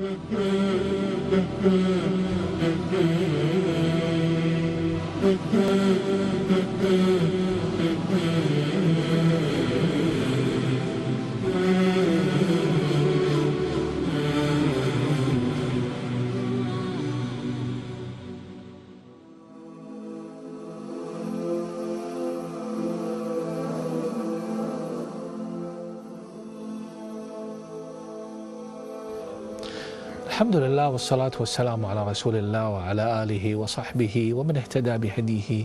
Good, good, good, good. الحمد لله والصلاة والسلام على رسول الله وعلى آله وصحبه ومن اهتدى بهديه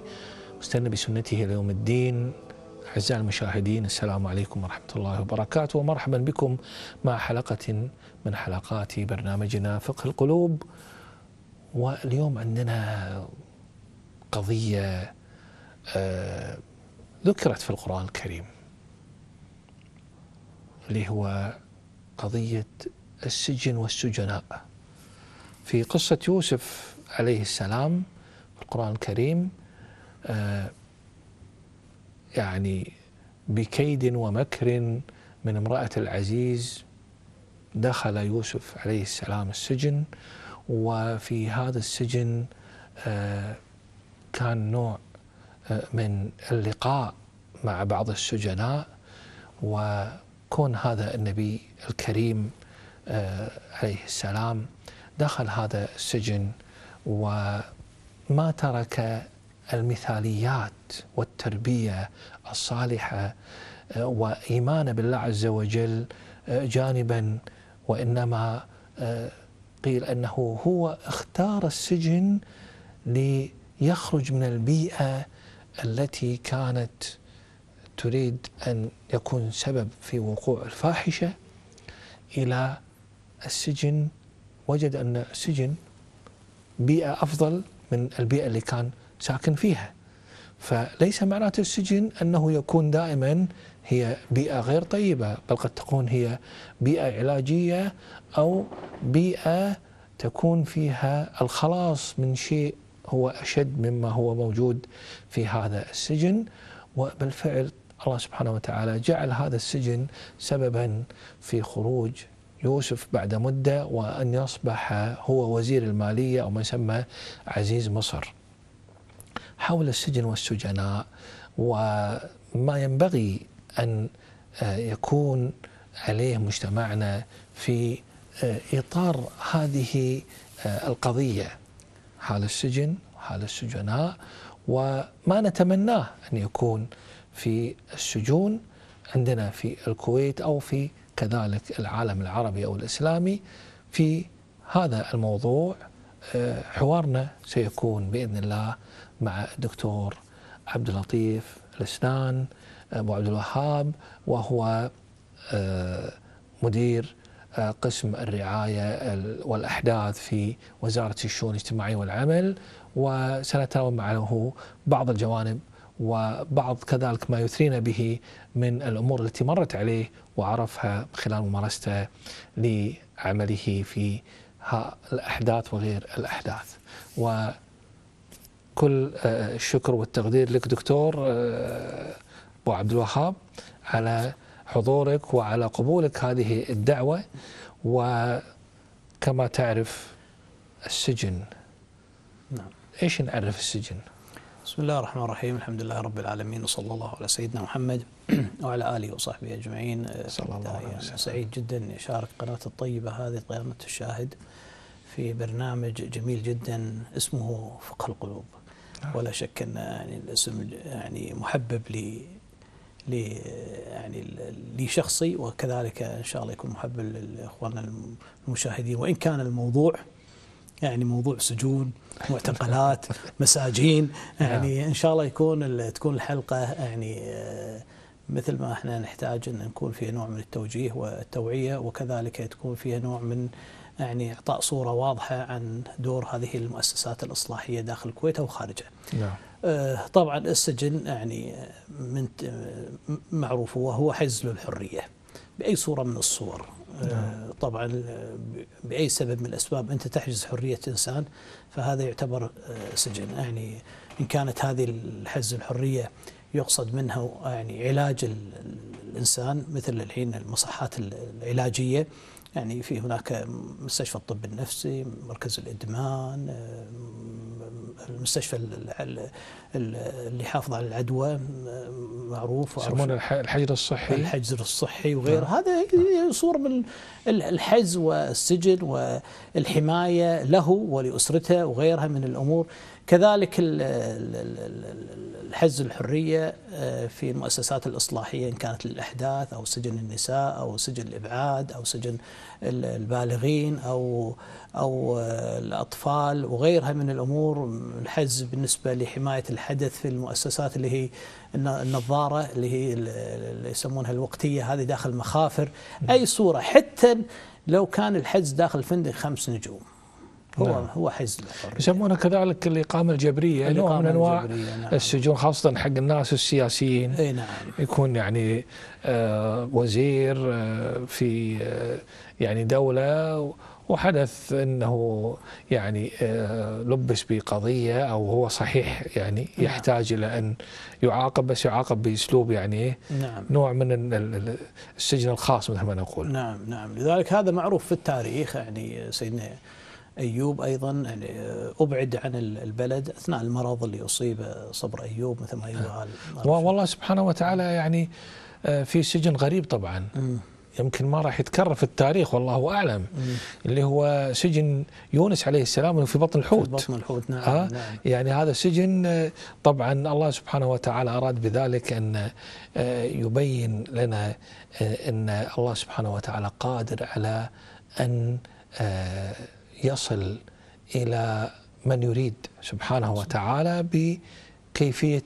واستنى بسنته إلى يوم الدين أعزائي المشاهدين السلام عليكم ورحمة الله وبركاته ومرحبا بكم مع حلقة من حلقات برنامجنا فقه القلوب واليوم عندنا قضية آه، ذكرت في القرآن الكريم اللي هو قضية السجن والسجناء في قصة يوسف عليه السلام في القرآن الكريم آه، يعني بكيد ومكر من امرأة العزيز دخل يوسف عليه السلام السجن وفي هذا السجن آه، كان نوع آه، من اللقاء مع بعض السجناء وكون هذا النبي الكريم عليه السلام دخل هذا السجن وما ترك المثاليات والتربيه الصالحه آه، وايمانه بالله عز وجل آه، جانبا وانما آه، قيل انه هو اختار السجن ليخرج من البيئه التي كانت تريد ان يكون سبب في وقوع الفاحشه الى السجن وجد أن السجن بيئة أفضل من البيئة اللي كان ساكن فيها فليس معناته السجن أنه يكون دائما هي بيئة غير طيبة بل قد تكون هي بيئة علاجية أو بيئة تكون فيها الخلاص من شيء هو أشد مما هو موجود في هذا السجن وبالفعل الله سبحانه وتعالى جعل هذا السجن سببا في خروج يوسف بعد مدة وأن يصبح هو وزير المالية أو ما يسمى عزيز مصر حول السجن والسجناء وما ينبغي أن آه، يكون عليه مجتمعنا في آه، إطار هذه آه، القضية حال السجن وحال السجناء وما نتمناه أن يكون في السجون عندنا في الكويت أو في كذلك العالم العربي أو الإسلامي في هذا الموضوع آه، حوارنا سيكون بإذن الله مع الدكتور عبد اللطيف الأسنان آه، أبو عبد الوهاب وهو آه، مدير قسم الرعاية والأحداث في وزارة الشؤون الاجتماعية والعمل وسنتناول معه بعض الجوانب وبعض كذلك ما يثرينا به من الأمور التي مرت عليه وعرفها خلال ممارسته لعمله في الأحداث وغير الأحداث وكل آه، الشكر والتقدير لك دكتور آه، أبو عبد الوهاب على حضورك وعلى قبولك هذه الدعوة وكما تعرف السجن نعم. إيش نعرف السجن؟ بسم الله الرحمن الرحيم الحمد لله رب العالمين وصلى الله على سيدنا محمد وعلى آله وصحبه أجمعين صلى الله عليه آه، وسلم يعني سعيد جدا أني أشارك قناة الطيبة هذه قناه الشاهد في برنامج جميل جدا اسمه فقه القلوب آه. ولا شك أن يعني الاسم يعني محبب لي لي يعني لي شخصي وكذلك ان شاء الله يكون محبب لاخواننا المشاهدين وان كان الموضوع يعني موضوع سجون معتقلات مساجين يعني نعم. ان شاء الله يكون تكون الحلقه يعني آه، مثل ما احنا نحتاج ان نكون فيها نوع من التوجيه والتوعيه وكذلك تكون فيها نوع من يعني اعطاء صوره واضحه عن دور هذه المؤسسات الاصلاحيه داخل الكويت وخارجها. نعم. آه، طبعا السجن يعني آه، من معروف وهو هو حيز للحريه باي صوره من الصور آه، طبعا آه، باي سبب من الاسباب انت تحجز حريه انسان فهذا يعتبر آه، سجن يعني ان كانت هذه الحجز الحريه يقصد منها يعني علاج الانسان مثل الحين المصحات العلاجيه يعني في هناك مستشفى الطب النفسي مركز الادمان المستشفى اللي حافظ على العدوى معروف يسمونه الحجر الصحي الحجر الصحي وغيره آه. نعم. هذا آه. صور من الحجز والسجن والحمايه له ولاسرته وغيرها من الامور كذلك الحز الحرية آه، في المؤسسات الإصلاحية إن كانت للأحداث أو سجن النساء أو سجن الإبعاد أو سجن البالغين أو أو آه، الأطفال وغيرها من الأمور الحز بالنسبة لحماية الحدث في المؤسسات اللي هي النظارة اللي هي اللي يسمونها الوقتية هذه داخل مخافر أي صورة حتى لو كان الحجز داخل فندق خمس نجوم هو نعم. هو حزب يسمونه كذلك الاقامه الجبريه الإقامة نوع من انواع نعم. السجون خاصه حق الناس السياسيين اي نعم يكون يعني آه وزير آه في آه يعني دوله وحدث انه يعني آه، لبس بقضيه او هو صحيح يعني نعم. يحتاج الى ان يعاقب بس يعاقب باسلوب يعني إيه، نعم. نوع من السجن الخاص مثل ما نقول نعم نعم لذلك هذا معروف في التاريخ يعني سيدنا أيوب أيضا يعني آه، أبعد عن البلد أثناء المرض اللي أصيب صبر أيوب مثل ما يقال آه. والله سبحانه وتعالى يعني آه، في سجن غريب طبعا م. يمكن ما راح يتكرر في التاريخ والله اعلم مم. اللي هو سجن يونس عليه السلام في بطن الحوت في بطن الحوت نعم, ها؟ نعم. يعني هذا سجن طبعا الله سبحانه وتعالى اراد بذلك ان يبين لنا ان الله سبحانه وتعالى قادر على ان يصل إلى من يريد سبحانه وتعالى بكيفية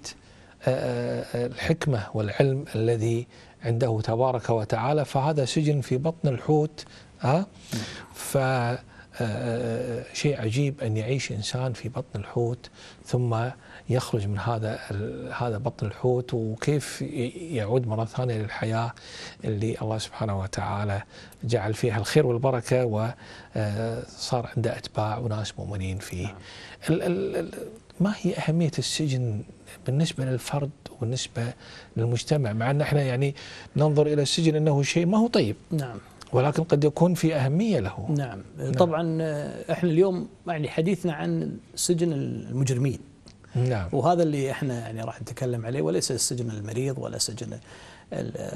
آه، آه، الحكمة والعلم الذي عنده تبارك وتعالى فهذا سجن في بطن الحوت ها آه؟ ف شيء عجيب أن يعيش إنسان في بطن الحوت ثم يخرج من هذا هذا بطن الحوت وكيف يعود مره ثانيه للحياه اللي الله سبحانه وتعالى جعل فيها الخير والبركه وصار آه، عنده اتباع وناس مؤمنين فيه. نعم. ما هي اهميه السجن بالنسبه للفرد وبالنسبه للمجتمع مع ان احنا يعني ننظر الى السجن انه شيء ما هو طيب. نعم. ولكن قد يكون في أهمية له نعم, نعم. طبعا آه، إحنا اليوم يعني حديثنا عن سجن المجرمين نعم. وهذا اللي احنا يعني راح نتكلم عليه وليس السجن المريض ولا سجن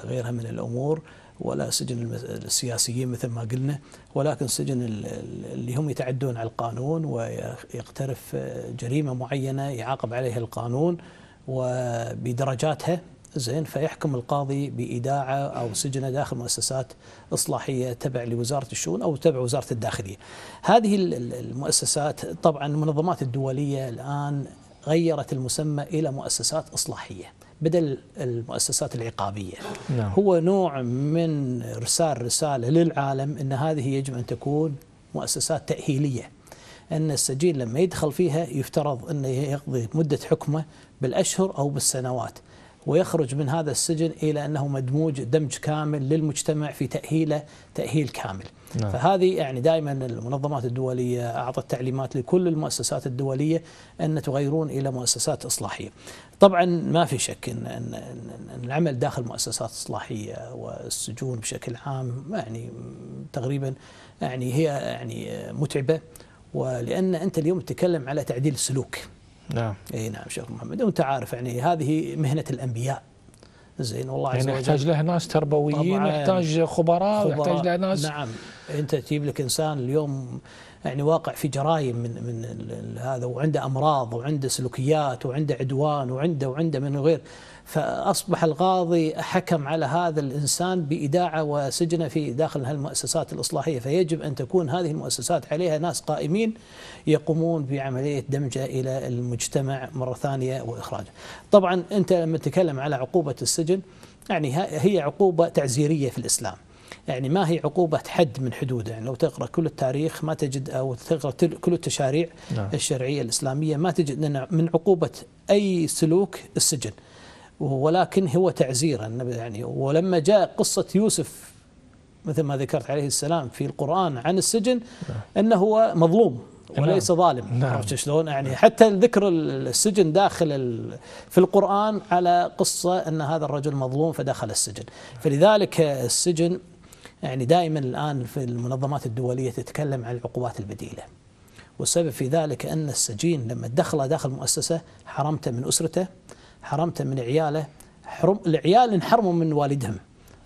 غيرها من الامور ولا سجن السياسيين مثل ما قلنا ولكن سجن اللي هم يتعدون على القانون ويقترف جريمه معينه يعاقب عليها القانون وبدرجاتها زين فيحكم القاضي بإداعة أو سجنه داخل مؤسسات إصلاحية تبع لوزارة الشؤون أو تبع وزارة الداخلية هذه المؤسسات طبعا المنظمات الدولية الآن غيرت المسمى إلى مؤسسات إصلاحية بدل المؤسسات العقابية نعم. هو نوع من إرسال رسالة للعالم أن هذه يجب أن تكون مؤسسات تأهيلية أن السجين لما يدخل فيها يفترض أنه يقضي مدة حكمه بالأشهر أو بالسنوات ويخرج من هذا السجن إلى أنه مدموج دمج كامل للمجتمع في تأهيله تأهيل كامل نعم. فهذه يعني دائما المنظمات الدولية أعطت تعليمات لكل المؤسسات الدولية أن تغيرون إلى مؤسسات إصلاحية طبعا ما في شك أن العمل داخل مؤسسات إصلاحية والسجون بشكل عام يعني تقريبا يعني هي يعني متعبة ولأن أنت اليوم تتكلم على تعديل السلوك نعم اي نعم شيخ محمد وانت عارف يعني هذه مهنه الانبياء زين والله عز يعني يحتاج له ناس تربويين يحتاج خبراء, خبراء يحتاج له ناس نعم انت تجيب لك انسان اليوم يعني واقع في جرائم من من هذا وعنده امراض وعنده سلوكيات وعنده عدوان وعنده وعنده من غير فاصبح القاضي حكم على هذا الانسان باداعه وسجنه في داخل المؤسسات الاصلاحيه فيجب ان تكون هذه المؤسسات عليها ناس قائمين يقومون بعمليه دمجه الى المجتمع مره ثانيه واخراجه. طبعا انت لما تتكلم على عقوبه السجن يعني هي عقوبه تعزيريه في الاسلام. يعني ما هي عقوبة حد من حدوده يعني لو تقرأ كل التاريخ ما تجد أو تقرأ كل التشاريع نعم. الشرعية الإسلامية ما تجد أن من عقوبة أي سلوك السجن ولكن هو تعزيرا يعني ولما جاء قصة يوسف مثل ما ذكرت عليه السلام في القرآن عن السجن نعم. أنه هو مظلوم وليس نعم. ظالم نعم. عرفت شلون يعني حتى ذكر السجن داخل في القرآن على قصة أن هذا الرجل مظلوم فدخل السجن فلذلك السجن يعني دائما الآن في المنظمات الدولية تتكلم عن العقوبات البديلة والسبب في ذلك أن السجين لما دخل داخل مؤسسة حرمته من أسرته حرمته من عياله حرم العيال انحرموا من والدهم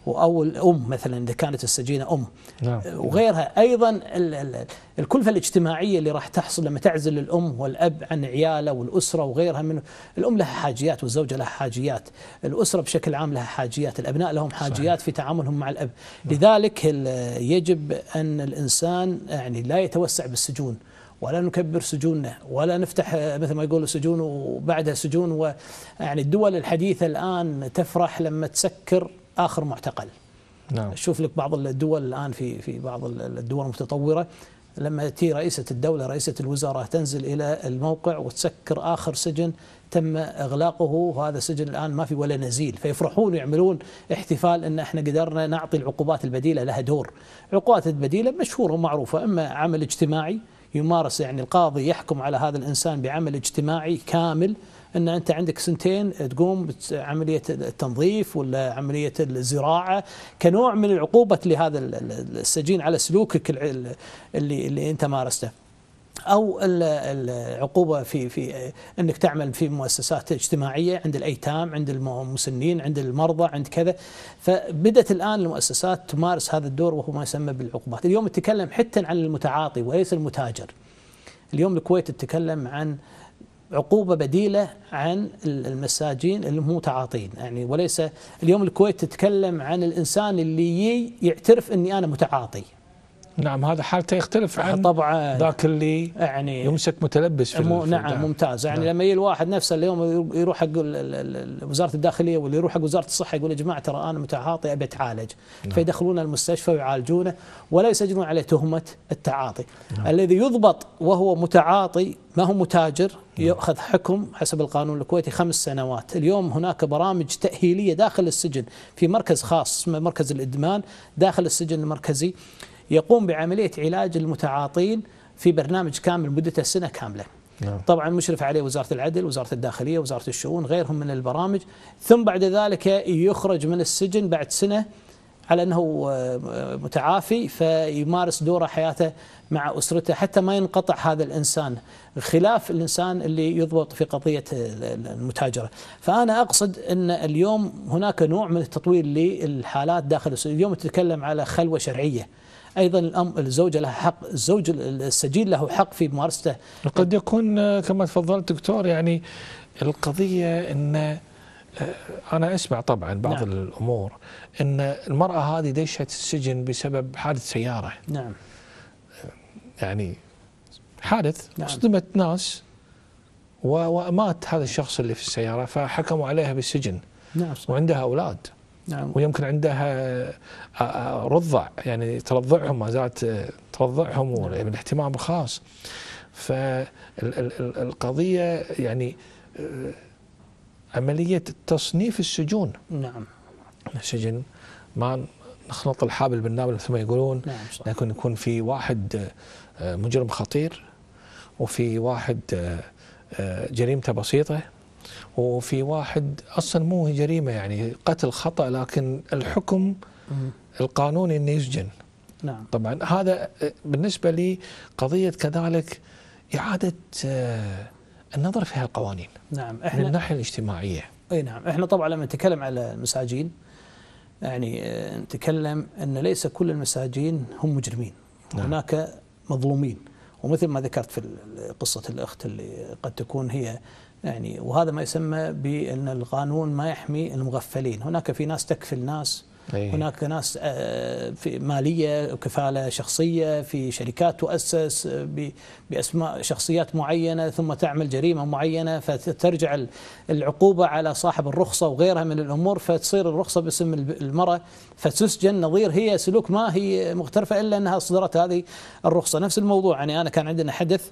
أو الأم مثلا إذا كانت السجينة أم نعم. وغيرها أيضا الكلفة الاجتماعية اللي راح تحصل لما تعزل الأم والأب عن عياله والأسرة وغيرها من الأم لها حاجيات والزوجة لها حاجيات الأسرة بشكل عام لها حاجيات الأبناء لهم حاجيات صحيح. في تعاملهم مع الأب نعم. لذلك يجب أن الإنسان يعني لا يتوسع بالسجون ولا نكبر سجوننا ولا نفتح مثل ما يقولوا سجون وبعدها سجون ويعني الدول الحديثة الآن تفرح لما تسكر اخر معتقل نعم شوف لك بعض الدول الان في في بعض الدول المتطوره لما تي رئيسه الدوله رئيسه الوزراء تنزل الى الموقع وتسكر اخر سجن تم اغلاقه وهذا السجن الان ما في ولا نزيل فيفرحون ويعملون احتفال ان احنا قدرنا نعطي العقوبات البديله لها دور. العقوبات البديله مشهوره ومعروفه اما عمل اجتماعي يمارس يعني القاضي يحكم على هذا الانسان بعمل اجتماعي كامل ان انت عندك سنتين تقوم عمليه التنظيف ولا عمليه الزراعه كنوع من العقوبه لهذا السجين على سلوكك اللي اللي انت مارسته. او العقوبه في في انك تعمل في مؤسسات اجتماعيه عند الايتام عند المسنين عند المرضى عند كذا فبدات الان المؤسسات تمارس هذا الدور وهو ما يسمى بالعقوبات اليوم نتكلم حتى عن المتعاطي وليس المتاجر اليوم الكويت تتكلم عن عقوبه بديله عن المساجين المتعاطين يعني وليس اليوم الكويت تتكلم عن الانسان اللي يعترف اني انا متعاطي نعم هذا حالته يختلف عن طبعا ذاك اللي يعني يمسك متلبس في نعم, في ممتاز يعني نعم لما يجي الواحد نفسه اليوم يروح حق وزاره الداخليه واللي يروح حق وزاره الصحه يقول يا جماعه ترى انا متعاطي ابي اتعالج نعم فيدخلونه المستشفى ويعالجونه ولا يسجلون عليه تهمه التعاطي نعم الذي يضبط وهو متعاطي ما هو متاجر نعم. يؤخذ حكم حسب القانون الكويتي خمس سنوات اليوم هناك برامج تأهيلية داخل السجن في مركز خاص اسمه مركز الإدمان داخل السجن المركزي يقوم بعمليه علاج المتعاطين في برنامج كامل مدته سنه كامله. نعم. طبعا مشرف عليه وزاره العدل، وزاره الداخليه، وزاره الشؤون، غيرهم من البرامج، ثم بعد ذلك يخرج من السجن بعد سنه على انه آه، متعافي فيمارس دوره حياته مع اسرته حتى ما ينقطع هذا الانسان خلاف الانسان اللي يضبط في قضيه المتاجره، فانا اقصد ان اليوم هناك نوع من التطوير للحالات داخل السجن، اليوم تتكلم على خلوه شرعيه. أيضا الأم الزوجة لها حق الزوج السجين له حق في ممارسته قد يكون آه، كما تفضلت دكتور يعني القضية أن آه، أنا أسمع طبعا بعض نعم. الأمور أن المرأة هذه دشت السجن بسبب حادث سيارة نعم يعني حادث نعم. صدمت ناس ومات هذا الشخص اللي في السيارة فحكموا عليها بالسجن نعم وعندها أولاد نعم. ويمكن عندها آه، آه، رضع يعني ترضعهم ما زالت آه، ترضعهم نعم. يعني الاهتمام الخاص فالقضية يعني عملية تصنيف السجون نعم السجن ما نخلط الحابل بالنابل مثل ما يقولون نعم صح. لكن يكون في واحد مجرم خطير وفي واحد جريمته بسيطة وفي واحد اصلا مو جريمه يعني قتل خطا لكن الحكم القانوني انه يسجن نعم طبعا هذا بالنسبه لي قضيه كذلك اعاده آه، النظر في هالقوانين نعم احنا من الناحيه الاجتماعيه اي نعم احنا طبعا لما نتكلم على المساجين يعني آه، نتكلم ان ليس كل المساجين هم مجرمين نعم. هناك مظلومين ومثل ما ذكرت في قصه الاخت اللي قد تكون هي يعني وهذا ما يسمى بأن القانون ما يحمي المغفلين هناك في ناس تكفل ناس أيه. هناك ناس آه، في مالية وكفاله شخصية في شركات تؤسس آه، بأسماء شخصيات معينة ثم تعمل جريمة معينة فترجع العقوبة على صاحب الرخصة وغيرها من الأمور فتصير الرخصة باسم المرأة فتسجن نظير هي سلوك ما هي مغترفة إلا أنها أصدرت هذه الرخصة نفس الموضوع يعني أنا كان عندنا حدث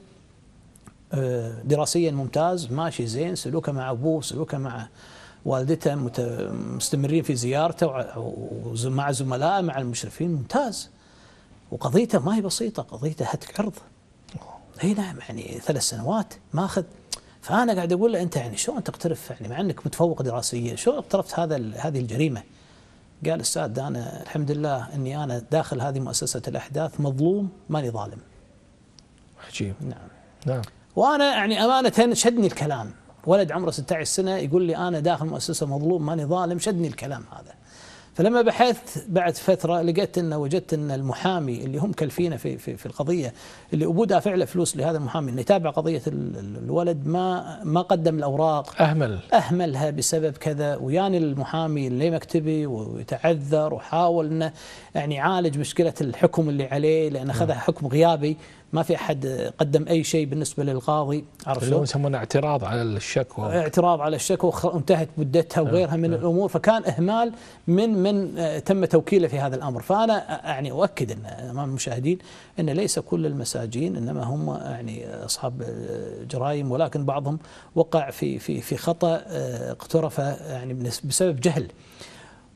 آه، دراسيا ممتاز ماشي زين سلوكه مع ابوه سلوكه مع والدته مستمرين في زيارته ومع زملائه مع المشرفين ممتاز وقضيته ما هي بسيطه قضيته هتك عرض اي نعم يعني ثلاث سنوات ماخذ فانا قاعد اقول له انت يعني شلون تقترف يعني مع انك متفوق دراسيا شلون اقترفت هذا هذه الجريمه؟ قال استاذ انا الحمد لله اني انا داخل هذه مؤسسه الاحداث مظلوم ماني ظالم. عجيب نعم نعم وانا يعني امانه شدني الكلام ولد عمره 16 سنه يقول لي انا داخل مؤسسه مظلوم ماني ظالم شدني الكلام هذا فلما بحثت بعد فتره لقيت ان وجدت ان المحامي اللي هم كلفينا في في, في القضيه اللي ابوه دافع له فلوس لهذا المحامي انه يتابع قضيه الولد ما ما قدم الاوراق اهمل اهملها بسبب كذا وياني المحامي اللي مكتبي ويتعذر وحاول انه يعني يعالج مشكله الحكم اللي عليه لان اخذها نعم. حكم غيابي ما في احد قدم اي شيء بالنسبه للقاضي عرفت شلون؟ يسمونه اعتراض على الشكوى اعتراض على الشكوى وانتهت مدتها آه. وغيرها من آه. الامور فكان اهمال من من آه، تم توكيله في هذا الامر فانا يعني اؤكد ان امام المشاهدين ان ليس كل المساجين انما هم يعني اصحاب جرائم ولكن بعضهم وقع في في في خطا اقترف يعني بسبب جهل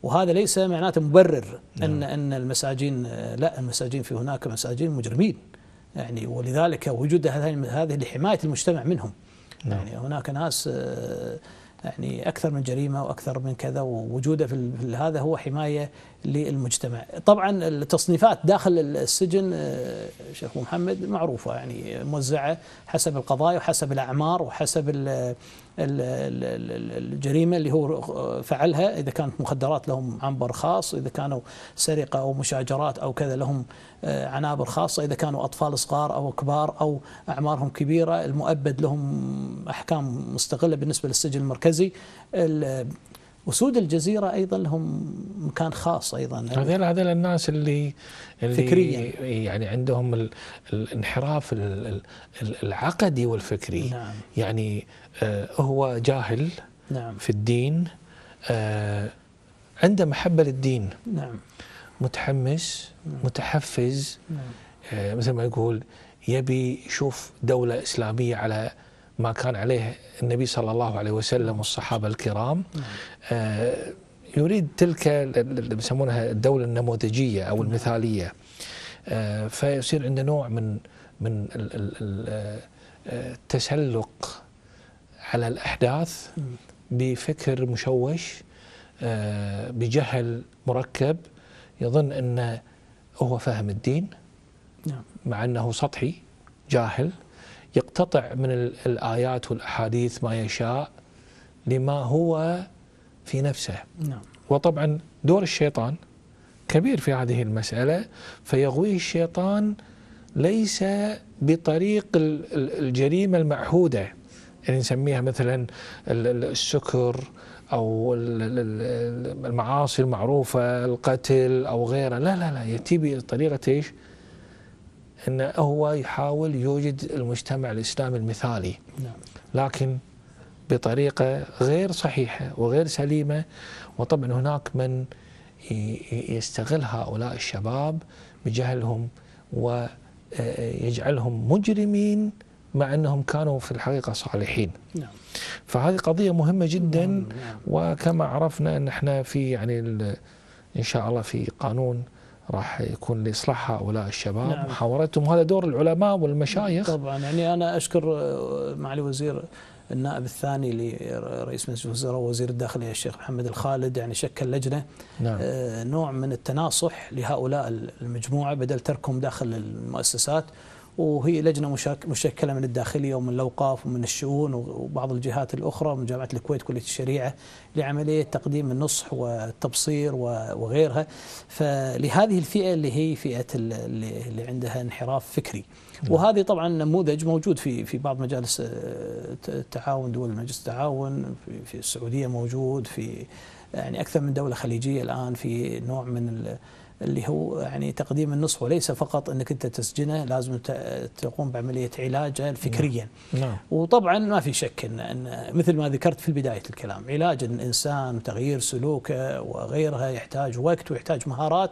وهذا ليس معناته مبرر ان نعم. ان المساجين لا المساجين في هناك مساجين مجرمين يعني ولذلك وجود هذه لحمايه المجتمع منهم نعم. يعني هناك ناس آه، يعني اكثر من جريمه واكثر من كذا ووجوده في هذا هو حمايه للمجتمع. طبعا التصنيفات داخل السجن آه، شيخ محمد معروفه يعني موزعه حسب القضايا وحسب الاعمار وحسب الجريمه اللي هو فعلها اذا كانت مخدرات لهم عنبر خاص اذا كانوا سرقه او مشاجرات او كذا لهم آه، عنابر خاصه اذا كانوا اطفال صغار او كبار او اعمارهم كبيره المؤبد لهم احكام مستقله بالنسبه للسجن المركزي اسود الجزيره ايضا لهم مكان خاص ايضا هذول هذول الناس اللي, اللي فكريا يعني عندهم الانحراف العقدي والفكري نعم. يعني آه، هو جاهل نعم. في الدين آه، عنده محبة للدين نعم. متحمس نعم. متحفز نعم. آه، مثل ما يقول يبي يشوف دولة إسلامية على ما كان عليه النبي صلى الله عليه وسلم والصحابة الكرام نعم. يريد تلك اللي يسمونها الدولة النموذجية أو نعم. المثالية فيصير عنده نوع من من التسلق على الأحداث بفكر مشوش آه، بجهل مركب يظن أنه هو فهم الدين نعم. مع أنه سطحي جاهل يقتطع من الآيات والأحاديث ما يشاء لما هو في نفسه نعم. وطبعا دور الشيطان كبير في هذه المسألة فيغويه الشيطان ليس بطريق الجريمة المعهودة يعني نسميها مثلا السكر او المعاصي المعروفه القتل او غيره لا لا لا ياتي بطريقه ايش؟ انه هو يحاول يوجد المجتمع الاسلامي المثالي نعم. لكن بطريقه غير صحيحه وغير سليمه وطبعا هناك من يستغل هؤلاء الشباب بجهلهم ويجعلهم آه، مجرمين مع أنهم كانوا في الحقيقة صالحين نعم. فهذه قضية مهمة جدا نعم، نعم. وكما عرفنا أن احنا في يعني إن شاء الله في قانون راح يكون لاصلاح هؤلاء الشباب نعم. محاورتهم هذا دور العلماء والمشايخ طبعا يعني انا اشكر آه، معالي وزير النائب الثاني لرئيس مجلس الوزراء ووزير الداخليه الشيخ محمد الخالد يعني شكل لجنه نعم. آه، نوع من التناصح لهؤلاء المجموعه بدل تركهم داخل المؤسسات وهي لجنه مشكله من الداخليه ومن الاوقاف ومن الشؤون وبعض الجهات الاخرى من جامعه الكويت كليه الشريعه لعمليه تقديم النصح والتبصير وغيرها فلهذه الفئه اللي هي فئه اللي عندها انحراف فكري نعم. وهذه طبعا نموذج موجود في في بعض مجالس آه، التعاون دول مجلس التعاون في السعوديه موجود في يعني اكثر من دوله خليجيه الان في نوع من اللي هو يعني تقديم النصح وليس فقط انك انت تسجنه لازم تقوم بعمليه علاجه نعم. فكريا نعم. وطبعا ما في شك ان مثل ما ذكرت في بدايه الكلام علاج الانسان وتغيير سلوكه وغيرها يحتاج وقت ويحتاج مهارات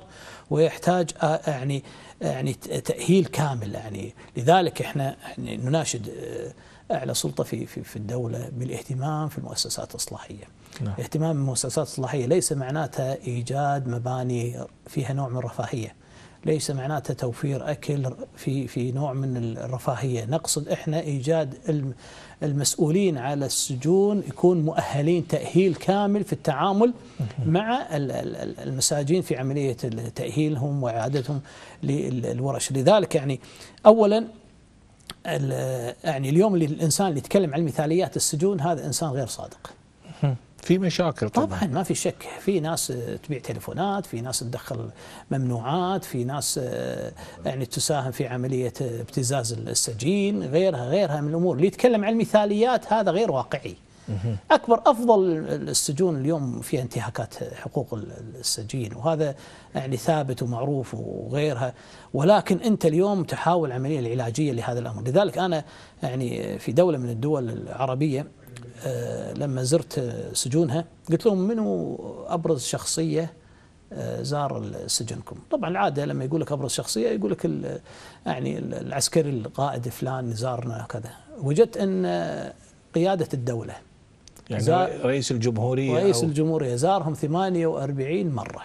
ويحتاج آه، يعني يعني تاهيل كامل يعني لذلك احنا يعني نناشد آه، اعلى سلطه في في الدوله بالاهتمام في المؤسسات الاصلاحيه نعم. اهتمام المؤسسات الإصلاحية ليس معناتها إيجاد مباني فيها نوع من الرفاهية ليس معناتها توفير أكل في, في نوع من الرفاهية نقصد إحنا إيجاد المسؤولين على السجون يكون مؤهلين تأهيل كامل في التعامل مع المساجين في عملية تأهيلهم وإعادتهم للورش لذلك يعني أولا يعني اليوم الانسان اللي يتكلم عن مثاليات السجون هذا انسان غير صادق. في مشاكل طبعا, طبعا ما في شك في ناس تبيع تليفونات في ناس تدخل ممنوعات في ناس آه، يعني تساهم في عملية ابتزاز السجين غيرها غيرها من الأمور اللي يتكلم عن المثاليات هذا غير واقعي اكبر افضل السجون اليوم فيها انتهاكات حقوق السجين وهذا يعني ثابت ومعروف وغيرها ولكن انت اليوم تحاول عمليه العلاجيه لهذا الامر لذلك انا يعني في دوله من الدول العربيه آه، لما زرت سجونها قلت لهم منو ابرز شخصيه آه، زار سجنكم طبعا العاده لما يقول لك ابرز شخصيه يقول لك يعني العسكري القائد فلان زارنا كذا وجدت ان قياده الدوله يعني رئيس الجمهوريه رئيس الجمهوريه زارهم 48 مره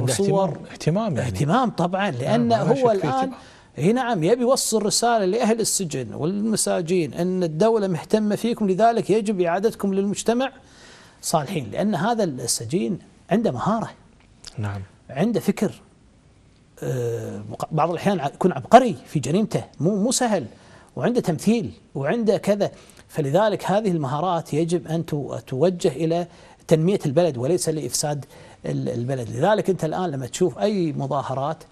وصور اهتمام, اهتمام يعني اهتمام طبعا لان آه، هو الان اهتمام. هي إيه نعم يبي يوصل رسالة لأهل السجن والمساجين أن الدولة مهتمة فيكم لذلك يجب إعادتكم للمجتمع صالحين لأن هذا السجين عنده مهارة نعم عنده فكر آه، بعض الأحيان يكون عبقري في جريمته مو مو سهل وعنده تمثيل وعنده كذا فلذلك هذه المهارات يجب أن توجه إلى تنمية البلد وليس لإفساد البلد لذلك أنت الآن لما تشوف أي مظاهرات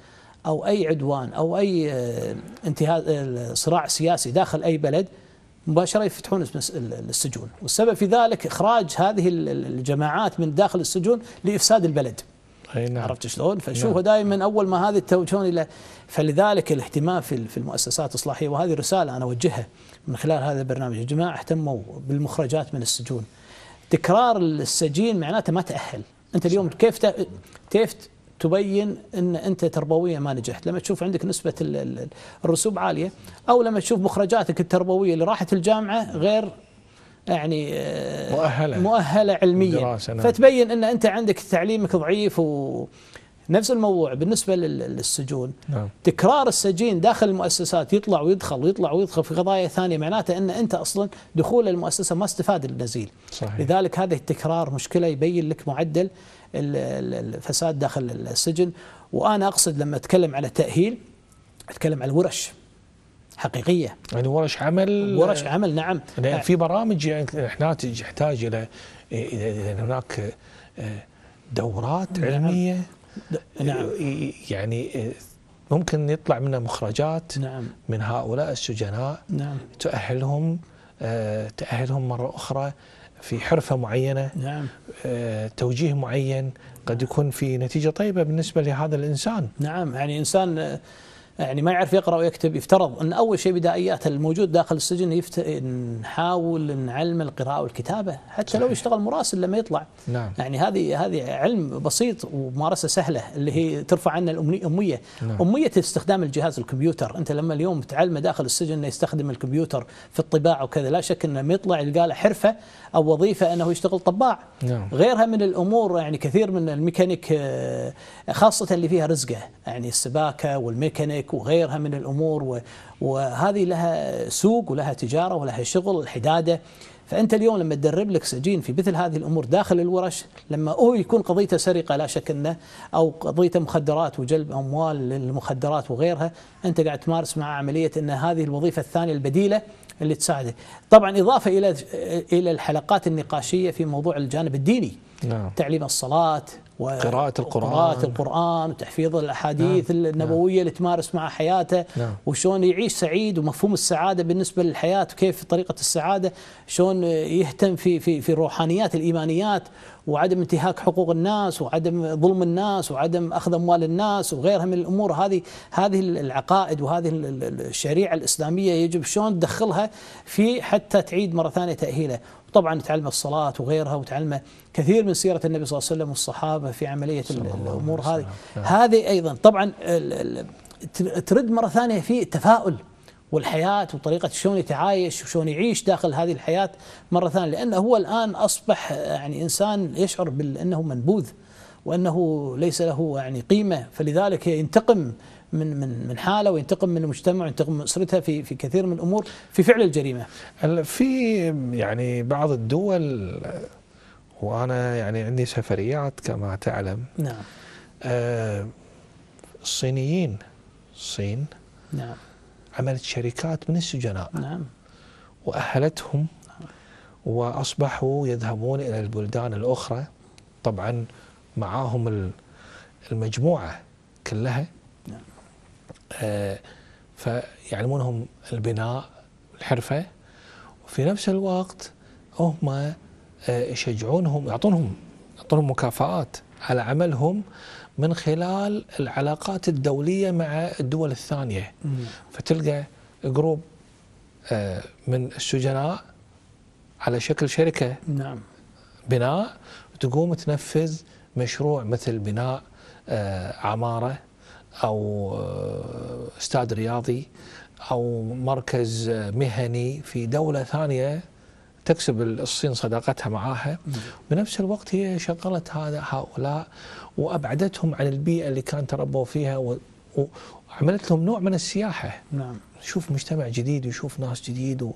أو أي عدوان أو أي آه، انتهاء آه، صراع سياسي داخل أي بلد مباشرة يفتحون السجون والسبب في ذلك إخراج هذه الجماعات من داخل السجون لإفساد البلد أي نعم. عرفت شلون؟ فشوفوا نعم. دائما اول ما هذه التوجهون الى فلذلك الاهتمام في المؤسسات الاصلاحيه وهذه رساله انا اوجهها من خلال هذا البرنامج يا جماعه اهتموا بالمخرجات من السجون. تكرار السجين معناته ما تاهل، انت اليوم كيف كيف تبين ان انت تربويا ما نجحت لما تشوف عندك نسبه الرسوب عاليه او لما تشوف مخرجاتك التربويه اللي راحت الجامعه غير يعني آه، مؤهله مؤهله علميا نعم. فتبين ان انت عندك تعليمك ضعيف و نفس الموضوع بالنسبة للسجون نعم. تكرار السجين داخل المؤسسات يطلع ويدخل ويطلع ويدخل في قضايا ثانية معناته أن أنت أصلا دخول المؤسسة ما استفاد النزيل صحيح. لذلك هذا التكرار مشكلة يبين لك معدل الفساد داخل السجن وانا اقصد لما اتكلم على تاهيل اتكلم على ورش حقيقيه يعني ورش عمل ورش عمل نعم يعني في برامج يعني احنا تحتاج الى اذا هناك آه، دورات نعم. علميه نعم آه، يعني آه، ممكن يطلع منها مخرجات نعم. من هؤلاء السجناء نعم. تؤهلهم تأهلهم مرة أخرى في حرفة معينة نعم. آه، توجيه معين قد يكون في نتيجة طيبة بالنسبة لهذا الإنسان نعم يعني إنسان يعني ما يعرف يقرا ويكتب يفترض ان اول شيء بدائيات الموجود داخل السجن يفت... نحاول نعلم القراءه والكتابه حتى صحيح. لو يشتغل مراسل لما يطلع نعم. يعني هذه هذه علم بسيط وممارسه سهله اللي هي ترفع عنا الاميه نعم. اميه استخدام الجهاز الكمبيوتر انت لما اليوم تعلمه داخل السجن انه يستخدم الكمبيوتر في الطباعه وكذا لا شك انه يطلع يلقى له حرفه او وظيفه انه يشتغل طباع نعم. غيرها من الامور يعني كثير من الميكانيك آه، خاصه اللي فيها رزقه يعني السباكه والميكانيك الملك وغيرها من الامور وهذه لها سوق ولها تجاره ولها شغل الحداده فانت اليوم لما تدرب لك سجين في مثل هذه الامور داخل الورش لما هو يكون قضيته سرقه لا شك انه او قضيته مخدرات وجلب اموال للمخدرات وغيرها انت قاعد تمارس مع عمليه ان هذه الوظيفه الثانيه البديله اللي تساعده. طبعا اضافه الى الى الحلقات النقاشيه في موضوع الجانب الديني. نعم. تعليم الصلاة وقراءة القرآن قراءة القرآن وتحفيظ الأحاديث نعم. النبوية نعم. اللي تمارس مع حياته نعم. وشون يعيش سعيد ومفهوم السعادة بالنسبة للحياة وكيف طريقة السعادة شون يهتم في في في الروحانيات الإيمانيات وعدم انتهاك حقوق الناس وعدم ظلم الناس وعدم أخذ أموال الناس وغيرها من الأمور هذه هذه العقائد وهذه الشريعة الإسلامية يجب شلون تدخلها في حتى تعيد مرة ثانية تأهيله طبعا تعلم الصلاة وغيرها وتعلم كثير من سيرة النبي صلى الله عليه وسلم والصحابة في عملية الأمور هذه نعم. هذه أيضا طبعا ترد مرة ثانية في التفاؤل والحياة وطريقة شلون يتعايش وشلون يعيش داخل هذه الحياة مرة ثانية لأنه هو الآن أصبح يعني إنسان يشعر بأنه منبوذ وأنه ليس له يعني قيمة فلذلك ينتقم من من من حاله وينتقم من المجتمع وينتقم من اسرتها في في كثير من الامور في فعل الجريمه. في يعني بعض الدول وانا يعني عندي سفريات كما تعلم. نعم. آه الصينيين الصين نعم عملت شركات من السجناء نعم واهلتهم واصبحوا يذهبون الى البلدان الاخرى طبعا معاهم المجموعه كلها آه، فيعلمونهم البناء الحرفة وفي نفس الوقت هم آه، يشجعونهم يعطونهم يعطونهم مكافآت على عملهم من خلال العلاقات الدولية مع الدول الثانية فتلقى جروب آه، من السجناء على شكل شركة نعم. بناء تقوم تنفذ مشروع مثل بناء عمارة او آه، استاد رياضي او مركز آه، مهني في دوله ثانيه تكسب الصين صداقتها معاها بنفس الوقت هي شغلت هذا هؤلاء وابعدتهم عن البيئه اللي كانوا تربوا فيها و... وعملت لهم نوع من السياحه نعم شوف مجتمع جديد ويشوف ناس جديد و...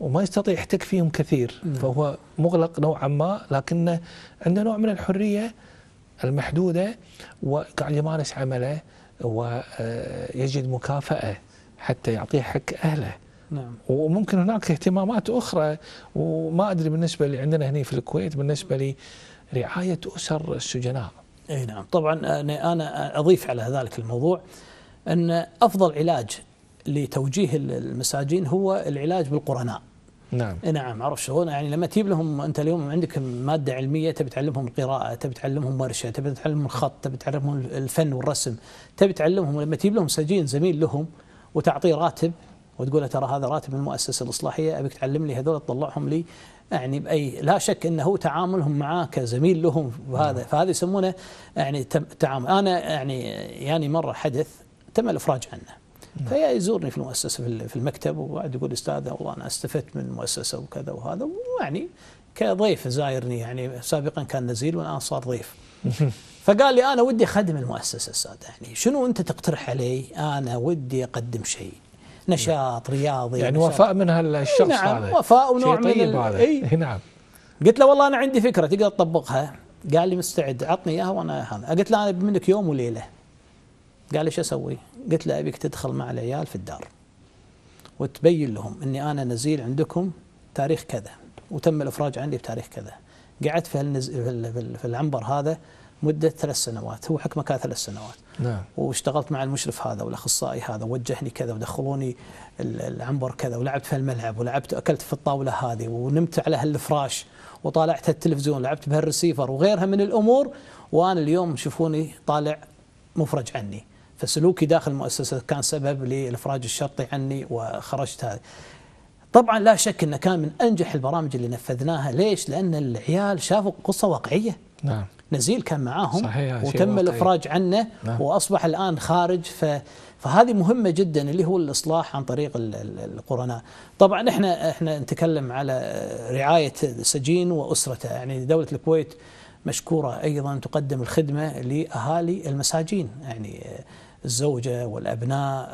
وما يستطيع يحتك فيهم كثير نعم. فهو مغلق نوعا ما لكنه عنده نوع من الحريه المحدوده وقاعد يمارس عمله ويجد آه، مكافأة حتى يعطيه حق أهله نعم. وممكن هناك اهتمامات أخرى وما أدري بالنسبة اللي عندنا هنا في الكويت بالنسبة لرعاية أسر السجناء اي نعم طبعا آه، انا آه، اضيف على ذلك الموضوع ان افضل علاج لتوجيه المساجين هو العلاج بالقرناء نعم إيه، نعم عرفت شلون يعني لما تجيب لهم انت اليوم عندك ماده علميه تبي تعلمهم القراءه تبي تعلمهم ورشه تبي تعلمهم الخط تبي تعلمهم الفن والرسم تبي تعلمهم لما تجيب لهم سجين زميل لهم وتعطيه راتب وتقول ترى هذا راتب المؤسسه الاصلاحيه ابيك تعلم لي هذول تطلعهم لي يعني باي لا شك انه تعاملهم معاه كزميل لهم وهذا نعم. فهذا يسمونه يعني تعامل انا يعني يعني مره حدث تم الافراج عنه نعم. فيا يزورني في المؤسسه في المكتب وقاعد يقول استاذ والله انا استفدت من المؤسسه وكذا وهذا ويعني كضيف زايرني يعني سابقا كان نزيل والان صار ضيف. فقال لي انا ودي اخدم المؤسسه استاذ يعني شنو انت تقترح علي؟ انا ودي اقدم شيء. نشاط رياضي يعني وفاء من هالشخص نعم هذا وفاء ونوع من طيب هذا اي نعم قلت له والله انا عندي فكره تقدر تطبقها قال لي مستعد عطني اياها وانا هذا قلت له انا منك يوم وليله قال لي شو اسوي؟ قلت له أبيك تدخل مع العيال في الدار وتبين لهم أني أنا نزيل عندكم تاريخ كذا وتم الإفراج عني بتاريخ كذا قعدت في, في العنبر هذا مدة ثلاث سنوات هو حكمه كان ثلاث سنوات نعم. واشتغلت مع المشرف هذا والأخصائي هذا ووجهني كذا ودخلوني العنبر كذا ولعبت في الملعب ولعبت أكلت في الطاولة هذه ونمت على هالفراش وطالعت التلفزيون لعبت بهالرسيفر وغيرها من الأمور وأنا اليوم شوفوني طالع مفرج عني فسلوكي داخل المؤسسة كان سبب للإفراج الشرطي عني وخرجت هذا طبعا لا شك أنه كان من أنجح البرامج اللي نفذناها ليش؟ لأن العيال شافوا قصة واقعية نعم نزيل كان معاهم صحيح وتم الإفراج عنه نعم. وأصبح الآن خارج ف فهذه مهمة جدا اللي هو الإصلاح عن طريق القرناء طبعا احنا احنا نتكلم على رعاية السجين وأسرته يعني دولة الكويت مشكورة أيضا تقدم الخدمة لأهالي المساجين يعني الزوجة والأبناء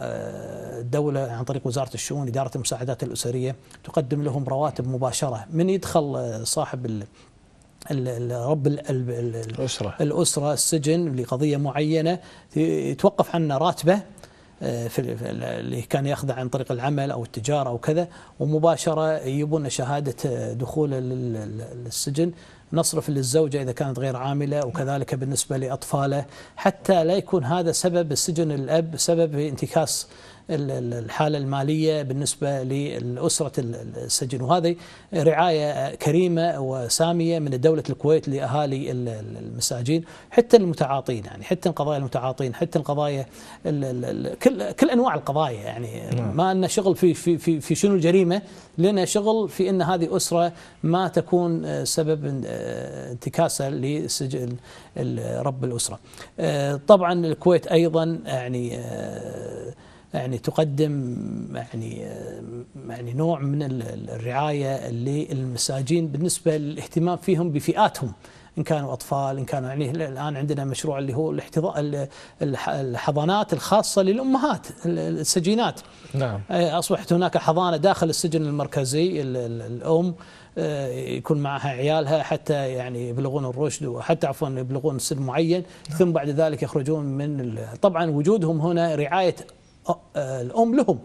الدولة عن طريق وزارة الشؤون إدارة المساعدات الأسرية تقدم لهم رواتب مباشرة من يدخل صاحب رب الأسرة. الأسرة السجن لقضية معينة يتوقف عنه راتبه آه، في اللي كان ياخذه عن طريق العمل او التجاره او كذا ومباشره يبون شهاده دخول السجن نصرف للزوجة إذا كانت غير عاملة وكذلك بالنسبة لأطفاله حتى لا يكون هذا سبب السجن الأب سبب انتكاس الحالة المالية بالنسبة لأسرة السجن وهذه رعاية كريمة وسامية من دولة الكويت لأهالي المساجين حتى المتعاطين يعني حتى القضايا المتعاطين حتى القضايا كل كل أنواع القضايا يعني نعم. ما أن شغل في في في, في شنو الجريمة لنا شغل في أن هذه أسرة ما تكون سبب انتكاسة لسجن رب الأسرة طبعا الكويت أيضا يعني يعني تقدم يعني يعني نوع من الرعايه للمساجين بالنسبه للاهتمام فيهم بفئاتهم ان كانوا اطفال ان كانوا يعني الان عندنا مشروع اللي هو الحضانات الخاصه للامهات السجينات نعم آه، اصبحت هناك حضانه داخل السجن المركزي الام آه، يكون معها عيالها حتى يعني يبلغون الرشد وحتى عفوا يبلغون سن معين نعم. ثم بعد ذلك يخرجون من طبعا وجودهم هنا رعايه آه، الام لهم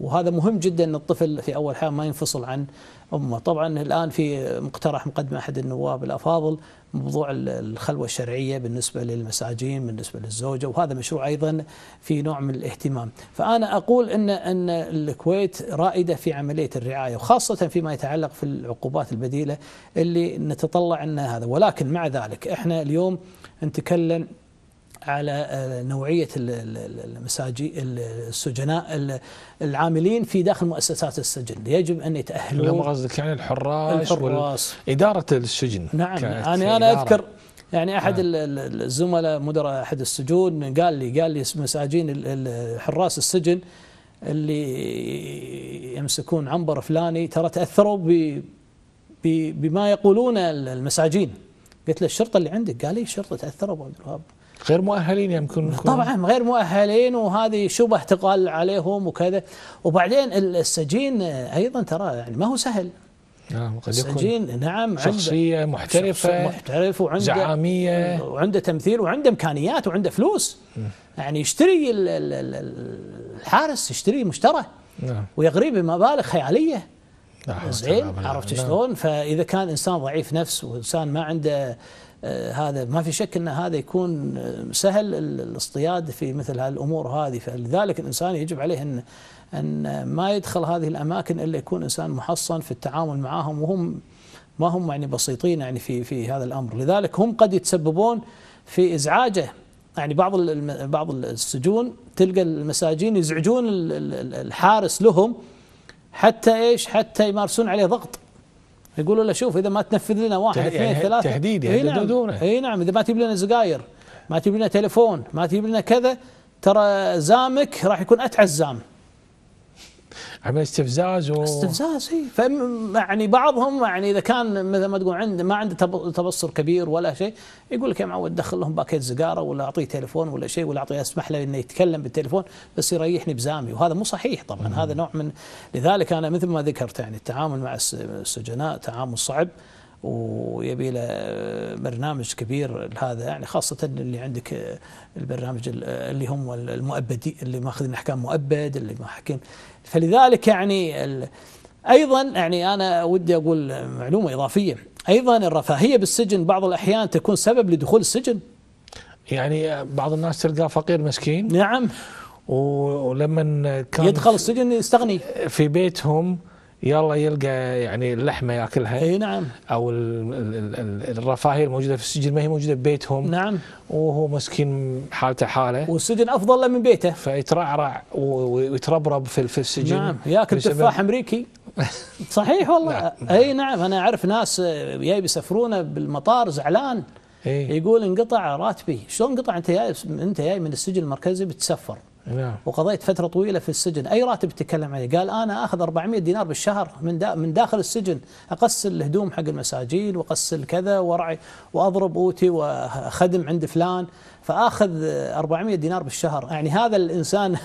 وهذا مهم جدا ان الطفل في اول حال ما ينفصل عن امه، طبعا الان في مقترح مقدم احد النواب الافاضل موضوع الخلوه الشرعيه بالنسبه للمساجين، بالنسبه للزوجه، وهذا مشروع ايضا في نوع من الاهتمام، فانا اقول ان ان الكويت رائده في عمليه الرعايه وخاصه فيما يتعلق في العقوبات البديله اللي نتطلع ان هذا، ولكن مع ذلك احنا اليوم نتكلم على آه، نوعية المساجي السجناء العاملين في داخل مؤسسات السجن يجب أن يتأهلون لما قصدك يعني الحراس, الحراس إدارة السجن نعم أنا, أنا أذكر يعني احد نعم. الزملاء مدراء احد السجون قال لي قال لي مساجين حراس السجن اللي يمسكون عنبر فلاني ترى تاثروا ب بما يقولون المساجين قلت له الشرطه اللي عندك قال لي الشرطه تاثروا عبد الوهاب غير مؤهلين يمكن طبعا غير مؤهلين وهذه شبه تقال عليهم وكذا وبعدين السجين ايضا ترى يعني ما هو سهل نعم قد يكون نعم شخصية محترفة محترف وعنده زعامية وعنده تمثيل وعنده إمكانيات وعنده فلوس م. يعني يشتري الحارس يشتري مشترى نعم ويغري بمبالغ خيالية زين عرفت نعم. شلون فاذا كان انسان ضعيف نفس وانسان ما عنده آه، هذا ما في شك ان هذا يكون آه، سهل الاصطياد في مثل هالامور هذه فلذلك الانسان يجب عليه ان ان ما يدخل هذه الاماكن الا يكون انسان محصن في التعامل معهم وهم ما هم يعني بسيطين يعني في في هذا الامر لذلك هم قد يتسببون في ازعاجه يعني بعض بعض السجون تلقى المساجين يزعجون الحارس لهم حتى ايش حتى يمارسون عليه ضغط يقولوا له شوف اذا ما تنفذ لنا واحد اثنين يعني ثلاثه تهديد اي نعم اي نعم اذا ما تجيب لنا سجاير ما تجيب لنا تليفون ما تجيب لنا كذا ترى زامك راح يكون اتعس زام عمل استفزاز و... استفزاز اي يعني بعضهم يعني اذا كان مثل ما تقول عنده ما عنده تبصر كبير ولا شيء يقول لك يا معود دخل لهم باكيت سيجاره ولا اعطيه تليفون ولا شيء ولا اعطيه اسمح له انه يتكلم بالتليفون بس يريحني بزامي وهذا مو صحيح طبعا هذا نوع من لذلك انا مثل ما ذكرت يعني التعامل مع السجناء تعامل صعب ويبي له برنامج كبير هذا يعني خاصة اللي عندك البرنامج اللي هم المؤبدي اللي ماخذين احكام مؤبد اللي ما ماخذين فلذلك يعني ايضا يعني انا ودي اقول معلومة اضافية ايضا الرفاهية بالسجن بعض الاحيان تكون سبب لدخول السجن يعني بعض الناس تلقاه فقير مسكين نعم ولما كان يدخل السجن يستغني في بيتهم يلا يلقى يعني اللحمه ياكلها اي نعم او الرفاهيه الموجوده في السجن ما هي موجوده ببيتهم نعم وهو مسكين حالته حاله والسجن افضل له من بيته فيترعرع ويتربرب في, السجن نعم ياكل تفاح امريكي صحيح والله نعم. اي نعم انا اعرف ناس آه، جاي بيسفرونه بالمطار زعلان إيه؟ يقول انقطع راتبي شلون انقطع انت جاي انت جاي من السجن المركزي بتسفر نعم. وقضيت فترة طويلة في السجن أي راتب تتكلم عليه قال أنا أخذ 400 دينار بالشهر من دا من داخل السجن أقسل الهدوم حق المساجين وأقسل كذا ورعي وأضرب أوتي وأخدم عند فلان فآخذ 400 دينار بالشهر يعني هذا الإنسان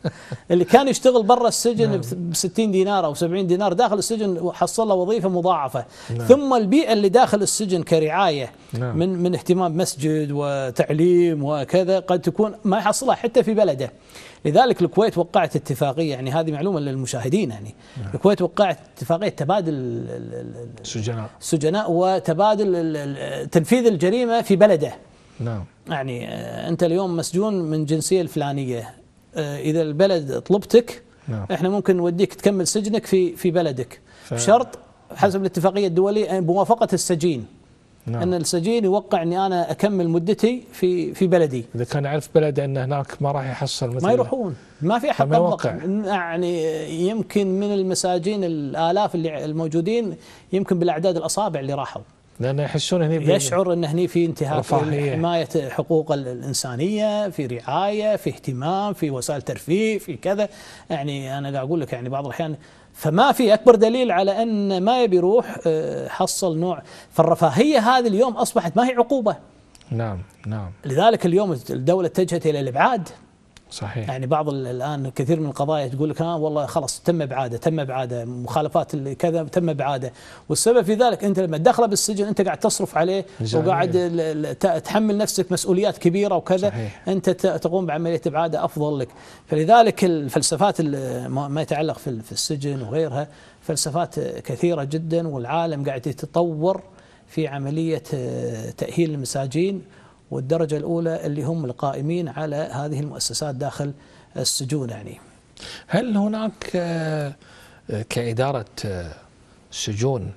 اللي كان يشتغل برا السجن نعم. ب 60 دينار او 70 دينار داخل السجن وحصل له وظيفه مضاعفه نعم. ثم البيئه اللي داخل السجن كرعايه نعم. من من اهتمام مسجد وتعليم وكذا قد تكون ما يحصلها حتى في بلده لذلك الكويت وقعت اتفاقيه يعني هذه معلومه للمشاهدين يعني نعم. الكويت وقعت اتفاقيه تبادل السجناء السجناء وتبادل تنفيذ الجريمه في بلده نعم يعني آه، انت اليوم مسجون من جنسيه الفلانيه آه، اذا البلد طلبتك نعم. احنا ممكن نوديك تكمل سجنك في في بلدك ف... بشرط حسب الاتفاقيه الدوليه آه، بموافقه السجين نعم. ان السجين يوقع اني انا اكمل مدتي في في بلدي اذا كان يعرف بلده ان هناك ما راح يحصل مثل ما يروحون ما في احد يوقع يعني يمكن من المساجين الالاف اللي الموجودين يمكن بالاعداد الاصابع اللي راحوا لانه يحسون هني يشعر أن هني في انتهاك حماية حقوق الإنسانية في رعاية في اهتمام في وسائل ترفيه في كذا يعني أنا قاعد أقول لك يعني بعض الأحيان فما في أكبر دليل على أن ما يبي يروح آه، حصل نوع فالرفاهية هذه اليوم أصبحت ما هي عقوبة نعم نعم لذلك اليوم الدولة اتجهت إلى الإبعاد صحيح يعني بعض الان كثير من القضايا تقول لك ها آه، والله خلاص تم ابعاده تم ابعاده مخالفات كذا تم ابعاده والسبب في ذلك انت لما تدخله بالسجن انت قاعد تصرف عليه جميل. وقاعد تحمل نفسك مسؤوليات كبيره وكذا صحيح. انت تقوم بعمليه ابعاده افضل لك فلذلك الفلسفات ما يتعلق في السجن وغيرها فلسفات كثيره جدا والعالم قاعد يتطور في عمليه آه، تاهيل المساجين والدرجة الأولى اللي هم القائمين على هذه المؤسسات داخل السجون يعني هل هناك آه، كإدارة آه، سجون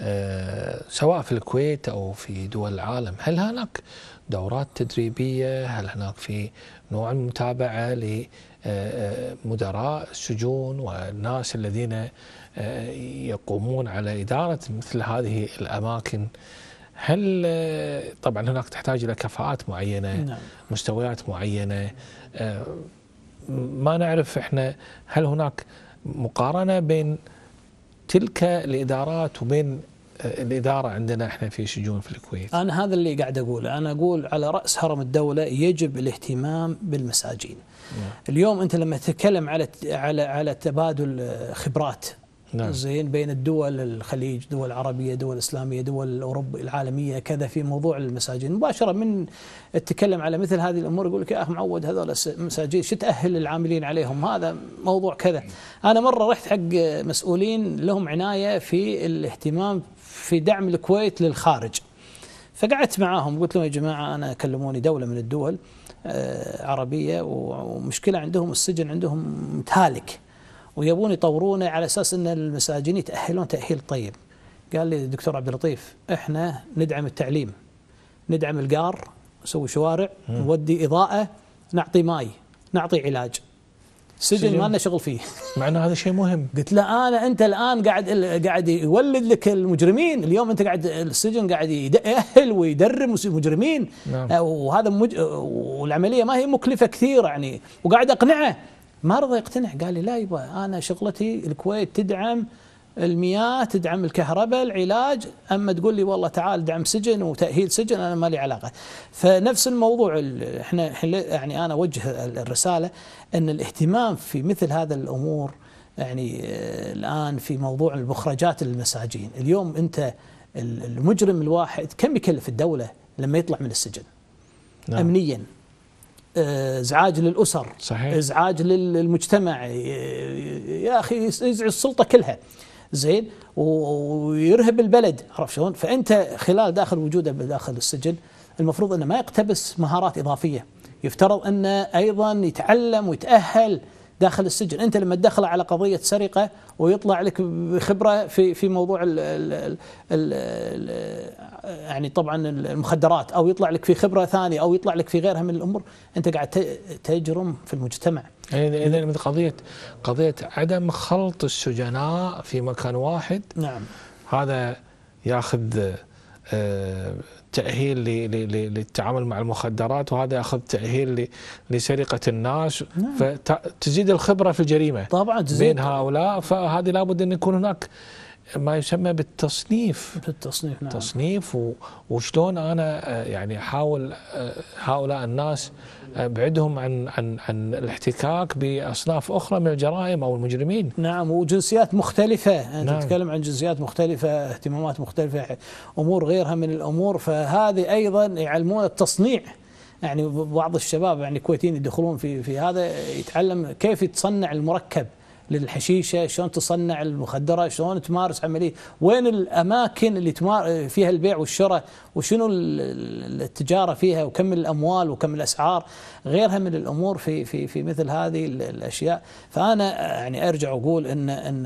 آه، سواء في الكويت أو في دول العالم هل هناك دورات تدريبية هل هناك في نوع من المتابعة لمدراء السجون والناس الذين يقومون على إدارة مثل هذه الأماكن هل آه، طبعا هناك تحتاج الى كفاءات معينه نعم. مستويات معينه آه، ما نعرف احنا هل هناك مقارنه بين تلك الادارات وبين آه، الاداره عندنا احنا في شجون في الكويت. انا هذا اللي قاعد اقوله، انا اقول على راس هرم الدوله يجب الاهتمام بالمساجين. نعم. اليوم انت لما تتكلم على على على تبادل خبرات نعم. زين بين الدول الخليج دول العربية دول الإسلامية دول أوروبا العالمية كذا في موضوع المساجين مباشرة من التكلم على مثل هذه الأمور يقول لك يا أخ معود هذول المساجد شو تأهل العاملين عليهم هذا موضوع كذا أنا مرة رحت حق مسؤولين لهم عناية في الاهتمام في دعم الكويت للخارج فقعدت معاهم قلت لهم يا جماعة أنا كلموني دولة من الدول آه، عربية ومشكلة عندهم السجن عندهم متهالك ويبون يطورونه على اساس ان المساجين يتاهلون تاهيل طيب. قال لي الدكتور عبد اللطيف احنا ندعم التعليم ندعم القار نسوي شوارع نودي اضاءه نعطي ماي نعطي علاج سجن ما لنا شغل فيه مع انه هذا شيء مهم قلت له انا آه، انت الان قاعد قاعد يولد لك المجرمين اليوم انت قاعد السجن قاعد يأهل ويدرب مجرمين نعم. آه، وهذا مج... والعمليه ما هي مكلفه كثير يعني وقاعد اقنعه ما رضى يقتنع قال لي لا يبا انا شغلتي الكويت تدعم المياه تدعم الكهرباء العلاج اما تقول لي والله تعال دعم سجن وتاهيل سجن انا ما لي علاقه فنفس الموضوع احنا يعني انا اوجه الرساله ان الاهتمام في مثل هذا الامور يعني آه، الان في موضوع المخرجات للمساجين اليوم انت المجرم الواحد كم يكلف الدوله لما يطلع من السجن نعم. امنيا آه، ازعاج للاسر صحيح. ازعاج للمجتمع آه، يا اخي يزعج السلطه كلها زين ويرهب البلد عرفت شلون فانت خلال داخل وجوده داخل السجن المفروض انه ما يقتبس مهارات اضافيه يفترض انه ايضا يتعلم ويتاهل داخل السجن أنت لما تدخل على قضية سرقة ويطلع لك خبرة في في موضوع الـ الـ الـ يعني طبعا المخدرات أو يطلع لك في خبرة ثانية أو يطلع لك في غيرها من الأمور أنت قاعد تجرم في المجتمع يعني إذا مثل قضية قضية عدم خلط السجناء في مكان واحد نعم هذا ياخذ آه، تأهيل للتعامل مع المخدرات وهذا أخذ تأهيل لسرقة الناس نعم. فتزيد الخبرة في الجريمة طبعا تزيد بين هؤلاء فهذه لابد أن يكون هناك ما يسمى بالتصنيف بالتصنيف نعم تصنيف وشلون انا آه، يعني احاول آه، هؤلاء الناس ابعدهم عن عن عن الاحتكاك باصناف اخرى من الجرائم او المجرمين. نعم وجنسيات مختلفه، انت نعم. تتكلم عن جنسيات مختلفه، اهتمامات مختلفه، امور غيرها من الامور فهذه ايضا يعلمون التصنيع. يعني بعض الشباب يعني الكويتيين يدخلون في في هذا يتعلم كيف يتصنع المركب. للحشيشه شلون تصنع المخدره شلون تمارس عمليه وين الاماكن اللي تمار فيها البيع والشراء وشنو التجاره فيها وكم الاموال وكم الاسعار غيرها من الامور في في في مثل هذه الاشياء فانا يعني ارجع واقول ان ان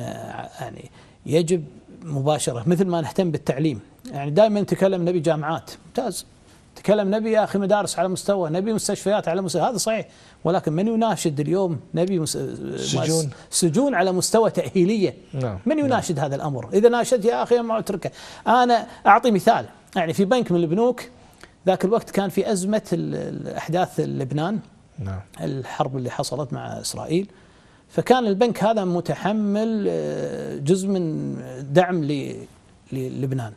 يعني يجب مباشره مثل ما نهتم بالتعليم يعني دائما نتكلم نبي جامعات ممتاز تكلم نبي يا اخي مدارس على مستوى نبي مستشفيات على مستوى هذا صحيح ولكن من يناشد اليوم نبي مس... سجون سجون على مستوى تاهيليه نعم. من نعم. يناشد نعم. هذا الامر اذا ناشدت يا اخي ما اتركه انا اعطي مثال يعني في بنك من البنوك ذاك الوقت كان في ازمه احداث لبنان نعم. الحرب اللي حصلت مع اسرائيل فكان البنك هذا متحمل آه، جزء من دعم للبنان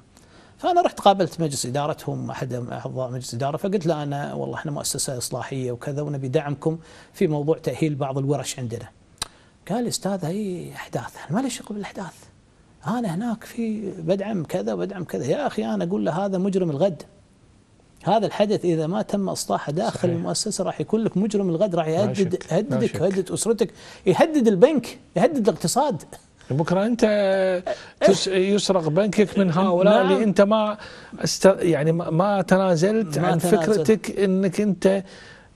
فانا رحت قابلت مجلس ادارتهم احد اعضاء مجلس الاداره فقلت له انا والله احنا مؤسسه اصلاحيه وكذا ونبي دعمكم في موضوع تاهيل بعض الورش عندنا. قال استاذ هي احداث انا ما لي شغل بالاحداث. انا هناك في بدعم كذا وبدعم كذا يا اخي انا اقول له هذا مجرم الغد. هذا الحدث اذا ما تم اصلاحه داخل صحيح. المؤسسه راح يكون لك مجرم الغد راح يهدد يهددك يهدد اسرتك يهدد البنك يهدد الاقتصاد. بكره انت يسرق بنكك من هؤلاء نعم. اللي انت ما است... يعني ما تنازلت ما عن تنازل. فكرتك انك انت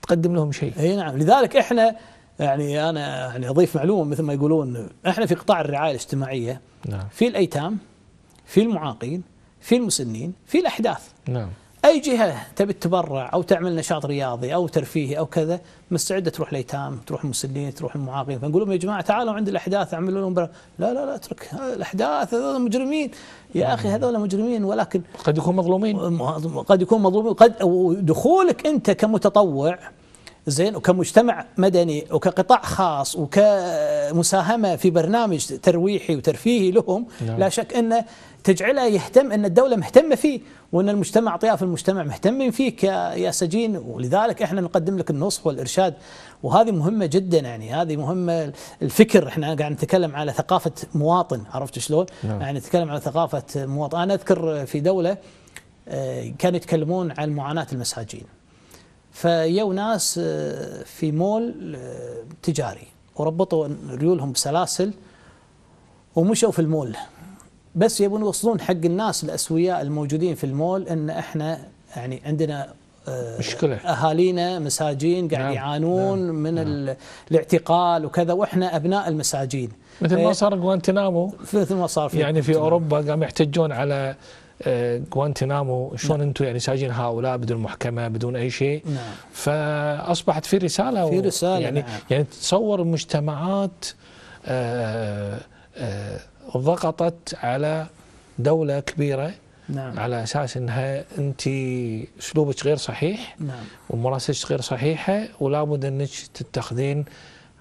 تقدم لهم شيء. اي نعم لذلك احنا يعني انا يعني اضيف معلومه مثل ما يقولون احنا في قطاع الرعايه الاجتماعيه نعم. في الايتام في المعاقين في المسنين في الاحداث نعم اي جهه تبي تتبرع او تعمل نشاط رياضي او ترفيهي او كذا مستعده تروح الايتام تروح المسلين تروح المعاقين فنقول لهم يا جماعه تعالوا عند الاحداث اعملوا لهم برا. لا لا لا اترك الاحداث هذول مجرمين يا اخي هذول مجرمين ولكن قد يكون مظلومين قد يكون مظلومين قد ودخولك انت كمتطوع زين وكمجتمع مدني وكقطاع خاص وكمساهمه في برنامج ترويحي وترفيهي لهم نعم. لا شك انه تجعله يهتم ان الدوله مهتمه فيه وان المجتمع اطياف المجتمع مهتمين فيك يا سجين ولذلك احنا نقدم لك النصح والارشاد وهذه مهمه جدا يعني هذه مهمه الفكر احنا قاعد نتكلم على ثقافه مواطن عرفت شلون؟ نعم. يعني نتكلم على ثقافه مواطن انا اذكر في دوله آه، كانوا يتكلمون عن معاناه المساجين فيو ناس آه، في مول آه، تجاري وربطوا ريولهم بسلاسل ومشوا في المول بس يبون يوصلون حق الناس الاسوياء الموجودين في المول ان احنا يعني عندنا آه، مشكلة اهالينا مساجين قاعد نعم. يعانون نعم. من نعم. الاعتقال وكذا واحنا ابناء المساجين مثل ما إيه؟ صار جوانتنامو مثل ما صار في يعني في اوروبا قام يحتجون على جوانتنامو شلون نعم. انتم يعني ساجين هؤلاء بدون محكمه بدون اي شيء نعم. فاصبحت في رساله في رساله يعني نعم. يعني تصور مجتمعات آه، آه، ضغطت على دوله كبيره نعم. على اساس انها انت اسلوبك غير صحيح نعم. وممارستك غير صحيحه ولا بد انك تتخذين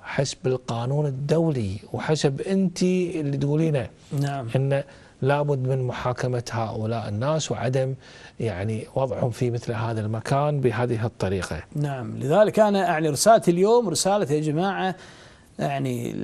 حسب القانون الدولي وحسب انت اللي تقولينه نعم ان لابد من محاكمة هؤلاء الناس وعدم يعني وضعهم في مثل هذا المكان بهذه الطريقة نعم لذلك أنا يعني رسالتي اليوم رسالة يا جماعة يعني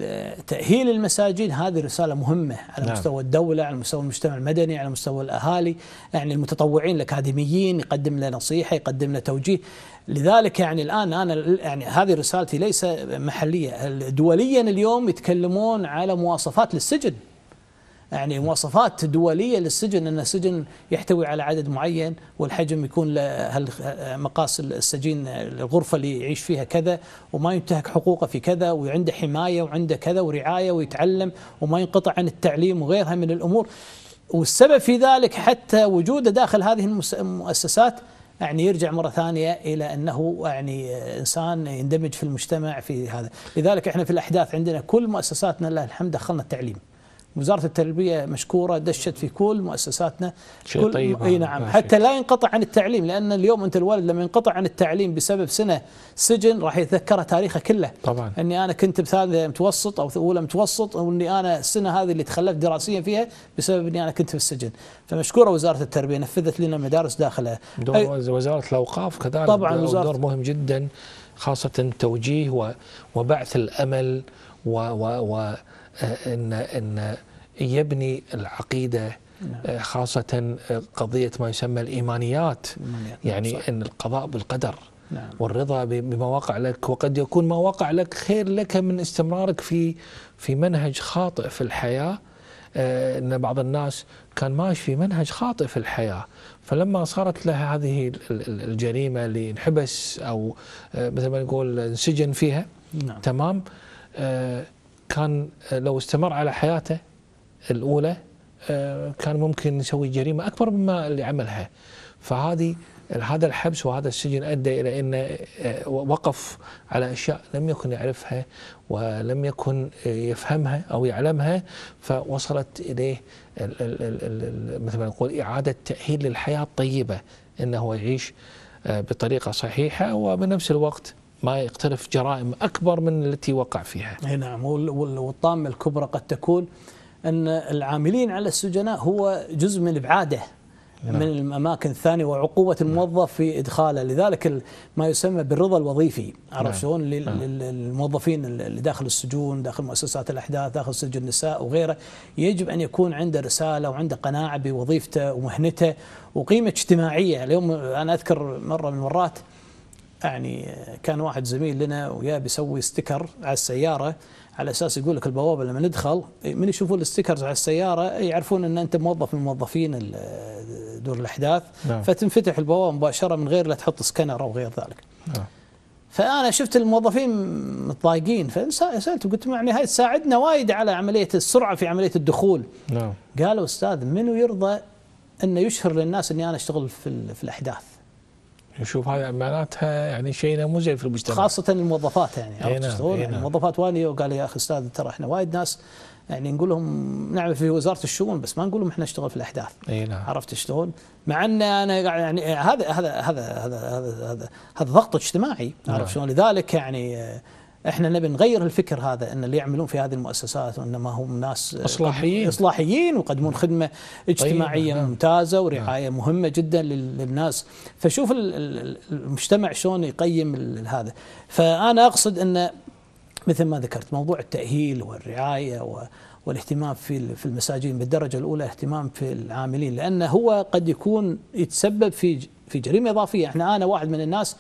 تأهيل المساجد هذه رسالة مهمة على نعم. مستوى الدولة على مستوى المجتمع المدني على مستوى الأهالي يعني المتطوعين الأكاديميين يقدم له نصيحة يقدم له توجيه لذلك يعني الآن أنا يعني هذه رسالتي ليس محلية دوليا اليوم يتكلمون على مواصفات للسجن يعني مواصفات دولية للسجن أن السجن يحتوي على عدد معين والحجم يكون مقاس السجين الغرفة اللي يعيش فيها كذا وما ينتهك حقوقه في كذا وعنده حماية وعنده كذا ورعاية ويتعلم وما ينقطع عن التعليم وغيرها من الأمور والسبب في ذلك حتى وجوده داخل هذه المؤسسات يعني يرجع مرة ثانية إلى أنه يعني إنسان يندمج في المجتمع في هذا لذلك إحنا في الأحداث عندنا كل مؤسساتنا لله الحمد دخلنا التعليم وزاره التربيه مشكوره دشت في كل مؤسساتنا شيء طيب اي نعم ماشي. آه، حتى لا ينقطع عن التعليم لان اليوم انت الوالد لما ينقطع عن التعليم بسبب سنه سجن راح يتذكره تاريخه كله طبعا اني انا كنت بثالثه متوسط او اولى متوسط واني انا السنه هذه اللي تخلفت دراسيا فيها بسبب اني انا كنت في السجن فمشكوره وزاره التربيه نفذت لنا مدارس داخلها دور وزاره الاوقاف كذلك طبعا دور مهم جدا خاصه توجيه وبعث الامل و, و, و ان ان يبني العقيده نعم. آه، خاصه آه، قضيه ما يسمى الايمانيات نعم، يعني ان القضاء بالقدر نعم. والرضا بما وقع لك وقد يكون ما وقع لك خير لك من استمرارك في في منهج خاطئ في الحياه آه، ان بعض الناس كان ماشي في منهج خاطئ في الحياه فلما صارت له هذه الجريمه اللي انحبس او مثل ما نقول انسجن فيها نعم. تمام كان لو استمر على حياته الاولى آه، كان ممكن يسوي جريمه اكبر مما اللي عملها فهذه هذا الحبس وهذا السجن ادى الى انه آه، وقف على اشياء لم يكن يعرفها ولم يكن آه، يفهمها او يعلمها فوصلت اليه مثل ما نقول اعاده تاهيل للحياه الطيبه انه يعيش بطريقه صحيحه وبنفس الوقت ما يقترف جرائم اكبر من التي وقع فيها. نعم والطامه الكبرى قد تكون أن العاملين على السجناء هو جزء من إبعاده نعم. من الاماكن الثانيه وعقوبه نعم. الموظف في ادخاله لذلك ما يسمى بالرضا الوظيفي عرفت نعم. شلون للموظفين اللي داخل السجون داخل مؤسسات الاحداث داخل سجن النساء وغيره يجب ان يكون عنده رساله وعنده قناعه بوظيفته ومهنته وقيمه اجتماعيه يعني اليوم انا اذكر مره من المرات يعني كان واحد زميل لنا ويا بيسوي ستيكر على السياره على اساس يقول لك البوابه لما ندخل من يشوفون الستيكرز على السياره يعرفون ان انت موظف من موظفين دور الاحداث نعم. فتنفتح البوابه مباشره من غير لا تحط سكانر او غير ذلك. نعم. فانا شفت الموظفين متضايقين فسالت قلت يعني هاي تساعدنا وايد على عمليه السرعه في عمليه الدخول. نعم. قالوا استاذ منو يرضى انه يشهر للناس اني انا اشتغل في, في الاحداث؟ نشوف هذا معناتها يعني شيء مو زين في المجتمع خاصه الموظفات يعني عرفت إيه، نعم، إيه، يعني الموظفات نعم. واني وقال يا اخي استاذ ترى احنا وايد ناس يعني نقول لهم نعم في وزاره الشؤون بس ما نقول لهم احنا نشتغل في الاحداث اي نعم عرفت شلون؟ مع ان انا يعني هذا هذا هذا هذا هذا هذا ضغط اجتماعي عرفت نعم. شلون؟ لذلك يعني احنا نبي نغير الفكر هذا ان اللي يعملون في هذه المؤسسات انما هم ناس آه، اصلاحيين اصلاحيين ويقدمون خدمه طيب، اجتماعيه طيب. ممتازه نعم. ورعايه نعم. مهمه جدا للناس فشوف المجتمع شلون يقيم هذا فانا اقصد ان مثل ما ذكرت موضوع التاهيل والرعايه و والاهتمام في في المساجين بالدرجه الاولى اهتمام في العاملين لانه هو قد يكون يتسبب في في جريمه اضافيه احنا انا واحد من الناس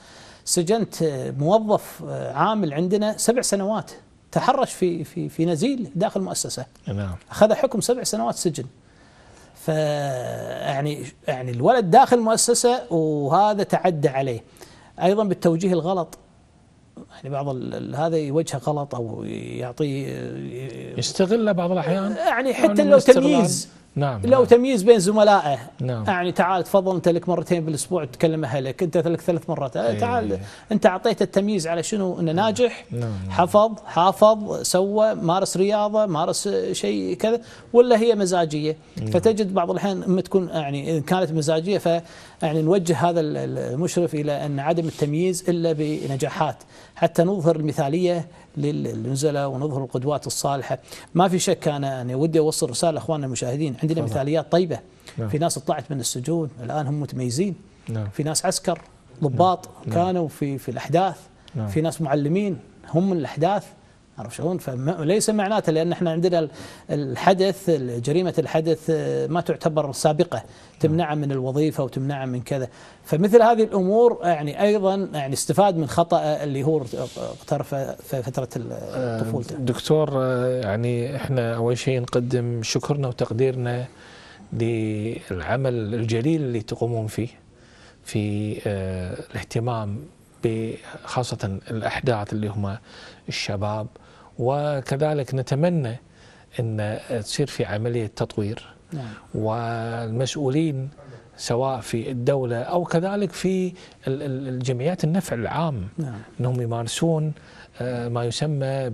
سجنت موظف عامل عندنا سبع سنوات تحرش في في في نزيل داخل المؤسسه نعم اخذ حكم سبع سنوات سجن ف يعني يعني الولد داخل المؤسسه وهذا تعدى عليه ايضا بالتوجيه الغلط يعني بعض هذا يوجهه غلط او يعطيه يستغله بعض الاحيان يعني, يعني حتى لو تمييز نعم لو نعم. تمييز بين زملائه نعم. يعني تعال تفضل انت لك مرتين بالاسبوع تكلم اهلك انت لك ثلاث مرات آه، أيه تعال أيه. انت اعطيته التمييز على شنو انه نعم. ناجح نعم،, نعم. حفظ حافظ سوى مارس رياضه مارس شيء كذا ولا هي مزاجيه نعم. فتجد بعض الاحيان اما تكون يعني ان كانت مزاجيه ف يعني نوجه هذا المشرف الى ان عدم التمييز الا بنجاحات حتى نظهر المثاليه للنزلاء ونظهر القدوات الصالحه ما في شك انا أني ودي اوصل رساله اخواننا المشاهدين عندنا مثاليات طيبه نعم. في ناس طلعت من السجون الان هم متميزين نعم. في ناس عسكر نعم. ضباط نعم. كانوا في في الاحداث نعم. في ناس معلمين هم من الاحداث عرف شلون؟ فليس معناته لان احنا عندنا الحدث جريمه الحدث آه، ما تعتبر سابقه تمنعه من الوظيفه وتمنعه من كذا، فمثل هذه الامور آه، يعني ايضا آه، يعني استفاد من خطأ اللي هو اقترفه في فتره طفولته. دكتور يعني احنا اول شيء نقدم شكرنا وتقديرنا للعمل الجليل اللي تقومون فيه في الاهتمام بخاصه الأحداث اللي هم الشباب وكذلك نتمنى أن تصير في عملية تطوير نعم. والمسؤولين سواء في الدولة أو كذلك في الجمعيات النفع العام نعم. أنهم يمارسون آه، ما يسمى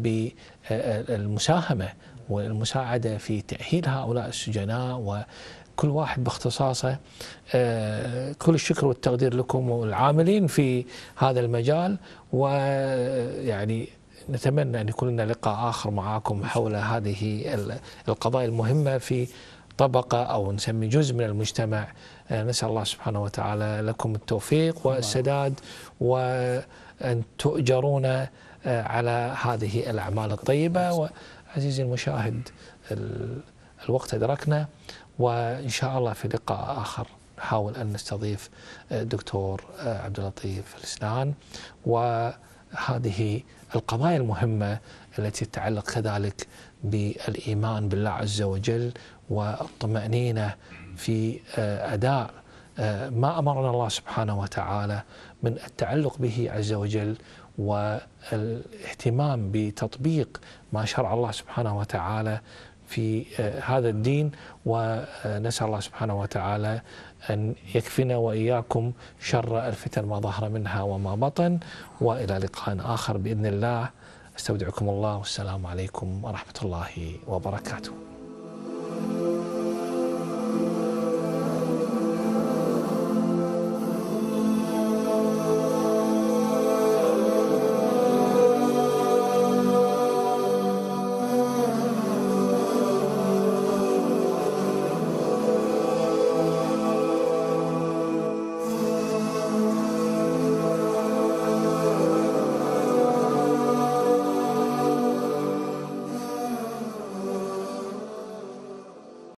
بالمساهمة آه، والمساعدة في تأهيل هؤلاء السجناء و كل واحد باختصاصه آه، كل الشكر والتقدير لكم والعاملين في هذا المجال ويعني نتمنى أن يكون لنا لقاء آخر معكم حول هذه القضايا المهمة في طبقة أو نسمي جزء من المجتمع آه، نسأل الله سبحانه وتعالى لكم التوفيق والسداد وأن تؤجرون آه، على هذه الأعمال الطيبة وعزيزي المشاهد الوقت أدركنا وإن شاء الله في لقاء آخر نحاول أن نستضيف الدكتور آه، عبد اللطيف الإسنان وهذه القضايا المهمة التي تتعلق كذلك بالايمان بالله عز وجل والطمانينه في آه، اداء آه، ما امرنا الله سبحانه وتعالى من التعلق به عز وجل والاهتمام بتطبيق ما شرع الله سبحانه وتعالى في آه، هذا الدين ونسال الله سبحانه وتعالى أن يكفينا وإياكم شر الفتن ما ظهر منها وما بطن وإلى لقاء آخر بإذن الله استودعكم الله والسلام عليكم ورحمة الله وبركاته